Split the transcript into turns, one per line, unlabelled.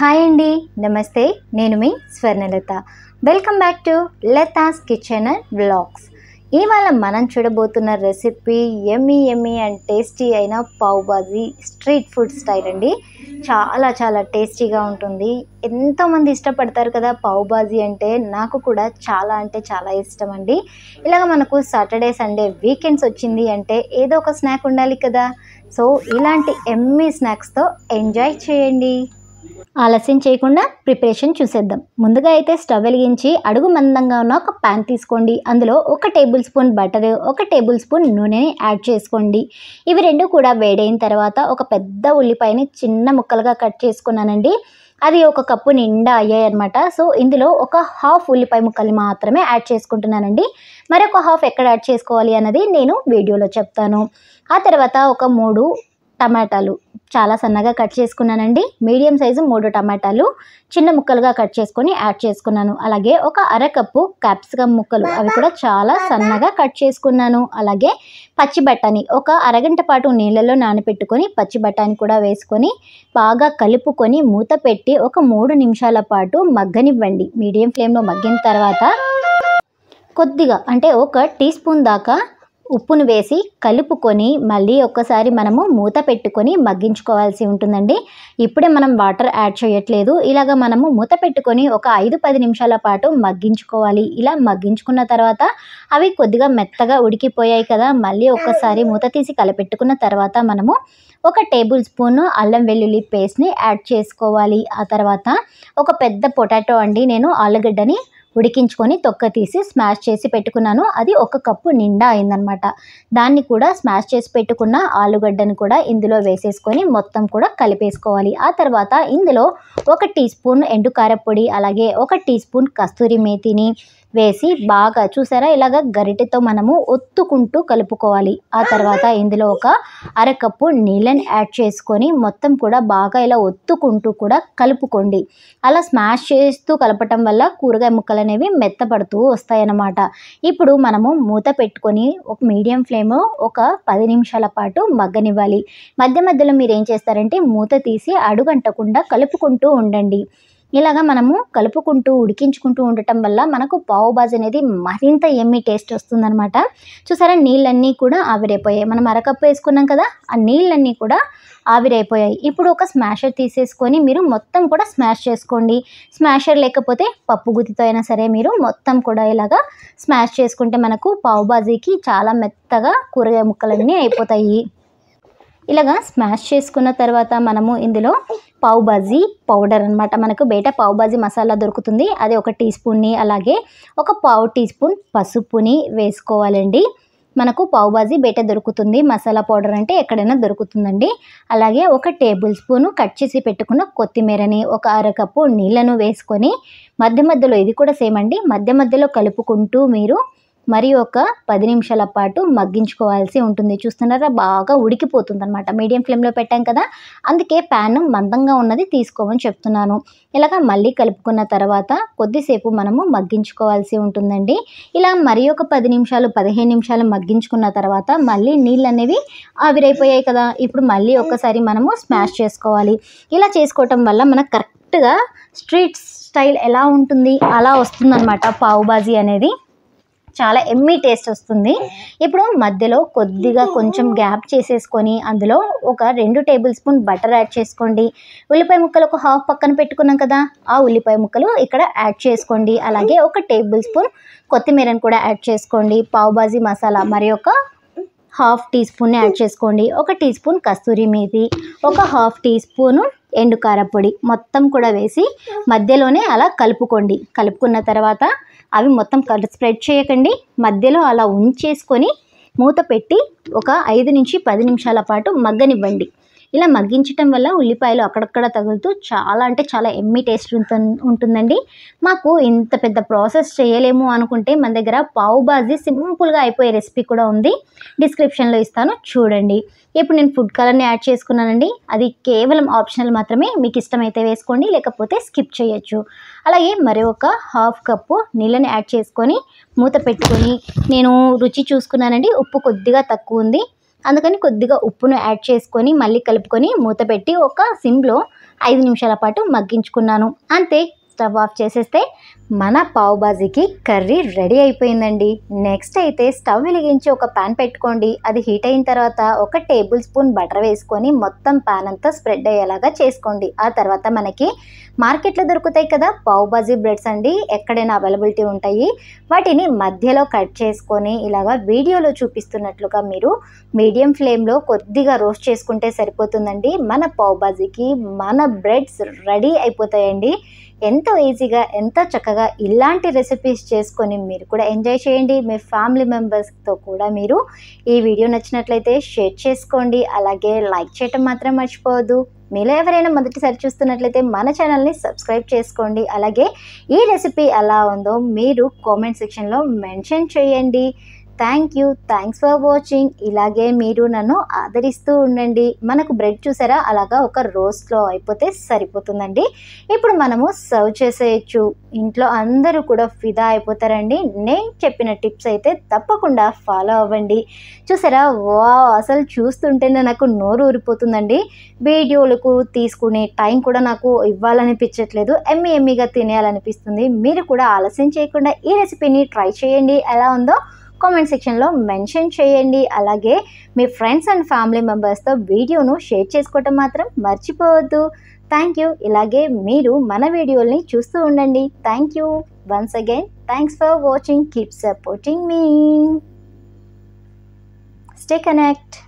hi అండి నమస్తే నేను మీ Swarnalatha welcome back to Latha's kitchen and blogs ఇవాళ మనం చూడబోతున్న recipe yummy yummy and tasty అయిన pav bhaji street food style అండి చాలా చాలా టేస్టీగా ఉంటుంది ఎంతోమంది ఇష్టపడతారు కదా పావు బాజీ అంటే నాకు కూడా చాలా అంటే చాలా ఇష్టం అండి ఇలాగ మనకు సాటర్డే సండే వీకెండ్స్ వచ్చింది అంటే ఏదో ఒక స్నాక్ ఉండాలి కదా సో ఇలాంటి ఎమ్మి స్నాక్స్తో ఎంజాయ్ చేయండి ఆలస్యం చేయకుండా ప్రిపరేషన్ చూసేద్దాం ముందుగా అయితే స్టవ్ వెలిగించి అడుగు మందంగా ఉన్న ఒక ప్యాన్ తీసుకోండి అందులో ఒక టేబుల్ స్పూన్ బటర్ ఒక టేబుల్ స్పూన్ నూనెని యాడ్ చేసుకోండి ఇవి రెండు కూడా వేడైన తర్వాత ఒక పెద్ద ఉల్లిపాయని చిన్న ముక్కలుగా కట్ చేసుకున్నానండి అది ఒక కప్పు నిండా అయ్యాయి అనమాట సో ఇందులో ఒక హాఫ్ ఉల్లిపాయ ముక్కలు మాత్రమే యాడ్ చేసుకుంటున్నానండి మరొక హాఫ్ ఎక్కడ యాడ్ చేసుకోవాలి అన్నది నేను వీడియోలో చెప్తాను ఆ తర్వాత ఒక మూడు టమాటాలు చాలా సన్నగా కట్ చేసుకున్నానండి మీడియం సైజు మూడు టమాటాలు చిన్న ముక్కలుగా కట్ చేసుకొని యాడ్ చేసుకున్నాను అలాగే ఒక అర కప్పు క్యాప్సికమ్ ముక్కలు అవి కూడా చాలా సన్నగా కట్ చేసుకున్నాను అలాగే పచ్చి బఠానీ ఒక అరగంట పాటు నీళ్ళలో నానబెట్టుకొని పచ్చి బఠానీ కూడా వేసుకొని బాగా కలుపుకొని మూత పెట్టి ఒక మూడు నిమిషాల పాటు మగ్గనివ్వండి మీడియం ఫ్లేమ్లో మగ్గిన తర్వాత కొద్దిగా అంటే ఒక టీ స్పూన్ దాకా ఉప్పును వేసి కలుపుకొని మళ్ళీ ఒక్కసారి మనము మూత పెట్టుకొని మగ్గించుకోవాల్సి ఉంటుందండి ఇప్పుడే మనం వాటర్ యాడ్ చేయట్లేదు ఇలాగ మనము మూత పెట్టుకొని ఒక ఐదు పది నిమిషాల పాటు మగ్గించుకోవాలి ఇలా మగ్గించుకున్న తర్వాత అవి కొద్దిగా మెత్తగా ఉడికిపోయాయి కదా మళ్ళీ ఒక్కసారి మూత తీసి కలపెట్టుకున్న తర్వాత మనము ఒక టేబుల్ స్పూన్ అల్లం వెల్లుల్లి పేస్ట్ని యాడ్ చేసుకోవాలి ఆ తర్వాత ఒక పెద్ద పొటాటో అండి నేను ఆలుగడ్డని ఉడికించుకొని తొక్క తీసి స్మాష్ చేసి పెట్టుకున్నాను అది ఒక కప్పు నిండా అయిందనమాట దాన్ని కూడా స్మాష్ చేసి పెట్టుకున్న ఆలుగడ్డను కూడా ఇందులో వేసేసుకొని మొత్తం కూడా కలిపేసుకోవాలి ఆ తర్వాత ఇందులో ఒక టీ స్పూన్ ఎండుకారపొడి అలాగే ఒక టీ స్పూన్ కస్తూరి మేతిని వేసి బాగా చూసారా ఇలాగ గరిటెతో మనము ఒత్తుకుంటూ కలుపుకోవాలి ఆ తర్వాత ఇందులో ఒక అరకప్పు నీళ్ళని యాడ్ చేసుకొని మొత్తం కూడా బాగా ఇలా ఒత్తుకుంటూ కూడా కలుపుకోండి అలా స్మాష్ చేస్తూ కలపటం వల్ల కూరగాయ ముక్కలు అనేవి మెత్తపడుతూ వస్తాయన్నమాట ఇప్పుడు మనము మూత పెట్టుకొని ఒక మీడియం ఫ్లేమ్ ఒక పది నిమిషాల పాటు మగ్గనివ్వాలి మధ్య మధ్యలో మీరు ఏం చేస్తారంటే మూత తీసి అడుగంటకుండా కలుపుకుంటూ ఉండండి ఇలాగ మనము కలుపుకుంటూ ఉడికించుకుంటూ ఉండటం వల్ల మనకు పావు బాజ్ అనేది మరింత ఎమ్మి టేస్ట్ వస్తుందనమాట చూసారా నీళ్ళన్నీ కూడా ఆవిరైపోయాయి మనం అరకప్పు వేసుకున్నాం కదా ఆ నీళ్ళన్నీ కూడా ఆవిరైపోయాయి ఇప్పుడు ఒక స్మాషర్ తీసేసుకొని మీరు మొత్తం కూడా స్మాష్ చేసుకోండి స్మాషర్ లేకపోతే పప్పు గుత్తితో అయినా సరే మీరు మొత్తం కూడా ఇలాగా స్మాష్ చేసుకుంటే మనకు పావు బాజీకి చాలా మెత్తగా కూరగాయ ముక్కలన్నీ అయిపోతాయి ఇలాగా స్మాష్ చేసుకున్న తర్వాత మనము ఇందులో పావు బాజీ పౌడర్ అనమాట మనకు బయట పావు బాజీ మసాలా దొరుకుతుంది అది ఒక టీ స్పూన్ని అలాగే ఒక పావు టీ స్పూన్ పసుపుని వేసుకోవాలండి మనకు పావుబాజీ బయట దొరుకుతుంది మసాలా పౌడర్ అంటే ఎక్కడైనా దొరుకుతుందండి అలాగే ఒక టేబుల్ స్పూను కట్ చేసి పెట్టుకున్న కొత్తిమీరని ఒక అరకప్పు నీళ్లను వేసుకొని మధ్య మధ్యలో ఇది కూడా సేమ్ అండి మధ్య మధ్యలో కలుపుకుంటూ మీరు మరి ఒక పది నిమిషాల పాటు మగ్గించుకోవాల్సి ఉంటుంది చూస్తున్నారా బాగా ఉడికిపోతుంది అనమాట మీడియం ఫ్లేమ్లో పెట్టాం కదా అందుకే ప్యాన్ మందంగా ఉన్నది తీసుకోమని చెప్తున్నాను ఇలాగ మళ్ళీ కలుపుకున్న తర్వాత కొద్దిసేపు మనము మగ్గించుకోవాల్సి ఉంటుందండి ఇలా మరి ఒక పది నిమిషాలు పదిహేను నిమిషాలు మగ్గించుకున్న తర్వాత మళ్ళీ నీళ్ళు అనేవి ఆవిరైపోయాయి కదా ఇప్పుడు మళ్ళీ ఒక్కసారి మనము స్మాష్ చేసుకోవాలి ఇలా చేసుకోవటం వల్ల మనకు కరెక్ట్గా స్ట్రీట్ స్టైల్ ఎలా ఉంటుంది అలా వస్తుందన్నమాట పావుబాజీ అనేది చాలా ఎమ్మీ టేస్ట్ వస్తుంది ఇప్పుడు మధ్యలో కొద్దిగా కొంచెం గ్యాప్ చేసేసుకొని అందులో ఒక రెండు టేబుల్ స్పూన్ బటర్ యాడ్ చేసుకోండి ఉల్లిపాయ ముక్కలు ఒక హాఫ్ పక్కన పెట్టుకున్నాం కదా ఆ ఉల్లిపాయ ముక్కలు ఇక్కడ యాడ్ చేసుకోండి అలాగే ఒక టేబుల్ స్పూన్ కొత్తిమీరను కూడా యాడ్ చేసుకోండి పావుబాజీ మసాలా మరి ఒక హాఫ్ టీ స్పూన్ యాడ్ చేసుకోండి ఒక టీ స్పూన్ కస్తూరి మేతి ఒక హాఫ్ టీ స్పూను ఎండు కారపొడి మొత్తం కూడా వేసి మధ్యలోనే అలా కలుపుకోండి కలుపుకున్న తర్వాత అవి మొత్తం స్ప్రెడ్ చేయకండి మధ్యలో అలా ఉంచేసుకొని మూత పెట్టి ఒక ఐదు నుంచి పది నిమిషాల పాటు మగ్గనివ్వండి ఇలా మగ్గించటం వల్ల ఉల్లిపాయలు అక్కడక్కడ తగులుతూ చాలా అంటే చాలా ఎమ్మి టేస్ట్ ఉంటుందండి మాకు ఇంత పెద్ద ప్రాసెస్ చేయలేము అనుకుంటే మన దగ్గర పావు బాజీ సింపుల్గా అయిపోయే రెసిపీ కూడా ఉంది డిస్క్రిప్షన్లో ఇస్తాను చూడండి ఇప్పుడు నేను ఫుడ్ కలర్ని యాడ్ చేసుకున్నానండి అది కేవలం ఆప్షనల్ మాత్రమే మీకు ఇష్టమైతే వేసుకోండి లేకపోతే స్కిప్ చేయొచ్చు అలాగే మరి ఒక హాఫ్ కప్పు నీళ్ళని యాడ్ చేసుకొని మూత పెట్టుకొని నేను రుచి చూసుకున్నానండి ఉప్పు కొద్దిగా తక్కువ ఉంది అందుకని కొద్దిగా ఉప్పును యాడ్ చేసుకొని మళ్ళీ కలుపుకొని మూత పెట్టి ఒక సిమ్లో ఐదు నిమిషాల పాటు మగ్గించుకున్నాను అంతే స్టవ్ ఆఫ్ చేసేస్తే మన పావు బాజీకి కర్రీ రెడీ అయిపోయిందండి నెక్స్ట్ అయితే స్టవ్ వెలిగించి ఒక ప్యాన్ పెట్టుకోండి అది హీట్ అయిన తర్వాత ఒక టేబుల్ స్పూన్ బటర్ వేసుకొని మొత్తం ప్యాన్ అంతా స్ప్రెడ్ అయ్యేలాగా చేసుకోండి ఆ తర్వాత మనకి మార్కెట్లో దొరుకుతాయి కదా పావు బాజీ బ్రెడ్స్ అండి ఎక్కడైనా అవైలబిలిటీ ఉంటాయి వాటిని మధ్యలో కట్ చేసుకొని ఇలాగా వీడియోలో చూపిస్తున్నట్లుగా మీరు మీడియం ఫ్లేమ్లో కొద్దిగా రోస్ట్ చేసుకుంటే సరిపోతుందండి మన పావు బాజీకి మన బ్రెడ్స్ రెడీ అయిపోతాయండి ఎంతో ఈజీగా ఎంతో చక్కగా ఇలాంటి రెసిపీస్ చేసుకొని మీరు కూడా ఎంజాయ్ చేయండి మీ ఫ్యామిలీ మెంబర్స్తో కూడా మీరు ఈ వీడియో నచ్చినట్లయితే షేర్ చేసుకోండి అలాగే లైక్ చేయటం మాత్రం మర్చిపోవద్దు మీలో ఎవరైనా మొదటిసారి చూస్తున్నట్లయితే మన ఛానల్ని సబ్స్క్రైబ్ చేసుకోండి అలాగే ఈ రెసిపీ ఎలా ఉందో మీరు కామెంట్ సెక్షన్లో మెన్షన్ చేయండి thank you thanks for watching ఇలాగే మీరు నన్ను ఆదరిస్తూ ఉండండి మనకు బ్రెడ్ చూసారా అలాగా ఒక రోస్ట్లో అయిపోతే సరిపోతుందండి ఇప్పుడు మనము సర్వ్ చేసేయచ్చు ఇంట్లో అందరూ కూడా ఫిదా అయిపోతారండి నేను చెప్పిన టిప్స్ అయితే తప్పకుండా ఫాలో అవ్వండి చూసారా వా అసలు చూస్తుంటేనే నాకు నోరు ఊరిపోతుందండి వీడియోలకు తీసుకునే టైం కూడా నాకు ఇవ్వాలనిపించట్లేదు ఎమ్మి ఎమ్మిగా తినేయాలనిపిస్తుంది మీరు కూడా ఆలస్యం చేయకుండా ఈ రెసిపీని ట్రై చేయండి ఎలా ఉందో కామెంట్ సెక్షన్లో మెన్షన్ చేయండి అలాగే మీ ఫ్రెండ్స్ అండ్ ఫ్యామిలీ మెంబర్స్తో వీడియోను షేర్ చేసుకోవటం మాత్రం మర్చిపోవద్దు థ్యాంక్ యూ ఇలాగే మీరు మన వీడియోల్ని చూస్తూ ఉండండి thank you once again thanks for watching keep supporting మీ స్టే కనెక్ట్